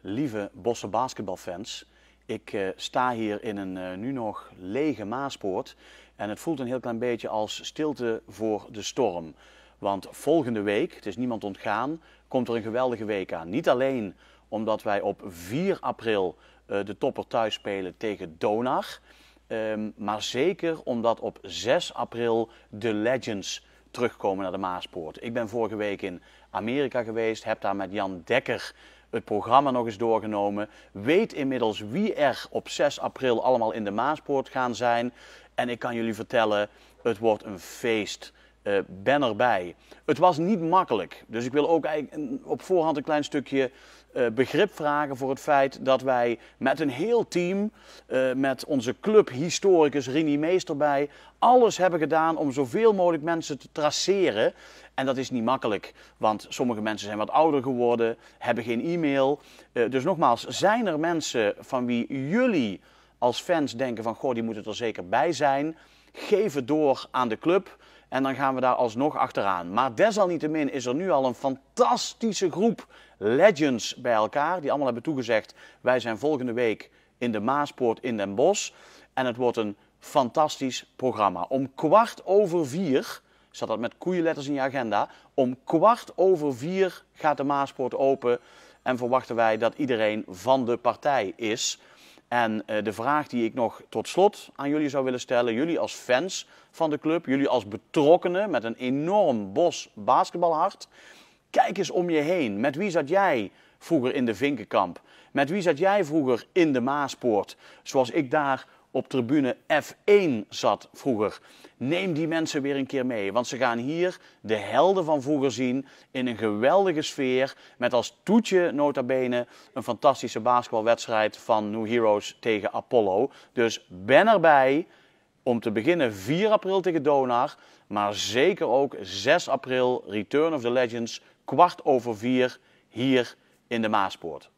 lieve Bosse basketbalfans. Ik eh, sta hier in een eh, nu nog lege Maaspoort en het voelt een heel klein beetje als stilte voor de storm. Want volgende week, het is niemand ontgaan, komt er een geweldige week aan. Niet alleen omdat wij op 4 april eh, de topper thuis spelen tegen Donar, ehm, maar zeker omdat op 6 april de Legends terugkomen naar de Maaspoort. Ik ben vorige week in Amerika geweest, heb daar met Jan Dekker het programma nog eens doorgenomen. Weet inmiddels wie er op 6 april allemaal in de Maaspoort gaan zijn. En ik kan jullie vertellen, het wordt een feest. Eh, ben erbij. Het was niet makkelijk. Dus ik wil ook op voorhand een klein stukje eh, begrip vragen voor het feit dat wij met een heel team, eh, met onze clubhistoricus Rini Meester bij, alles hebben gedaan om zoveel mogelijk mensen te traceren. En dat is niet makkelijk, want sommige mensen zijn wat ouder geworden, hebben geen e-mail. dus nogmaals, zijn er mensen van wie jullie als fans denken van goh, die moeten er zeker bij zijn? Geef het door aan de club. En dan gaan we daar alsnog achteraan. Maar desalniettemin is er nu al een fantastische groep legends bij elkaar. Die allemaal hebben toegezegd: wij zijn volgende week in de Maaspoort in Den Bosch. En het wordt een fantastisch programma. Om kwart over vier. Zat dat met letters in je agenda. Om kwart over vier gaat de Maaspoort open. En verwachten wij dat iedereen van de partij is. En eh, de vraag die ik nog tot slot aan jullie zou willen stellen, jullie als fans van de club, jullie als betrokkenen met een enorm bos basketbalhart, kijk eens om je heen. Met wie zat jij vroeger in de Vinkenkamp? Met wie zat jij vroeger in de Maaspoort? Zoals ik daar op tribune F1 zat vroeger. Neem die mensen weer een keer mee, want ze gaan hier de helden van vroeger zien in een geweldige sfeer met als toetje nota bene een fantastische basketbalwedstrijd van New Heroes tegen Apollo. Dus ben erbij. Om te beginnen 4 april tegen Donar, maar zeker ook 6 april Return of the Legends kwart over vier hier in de Maaspoort.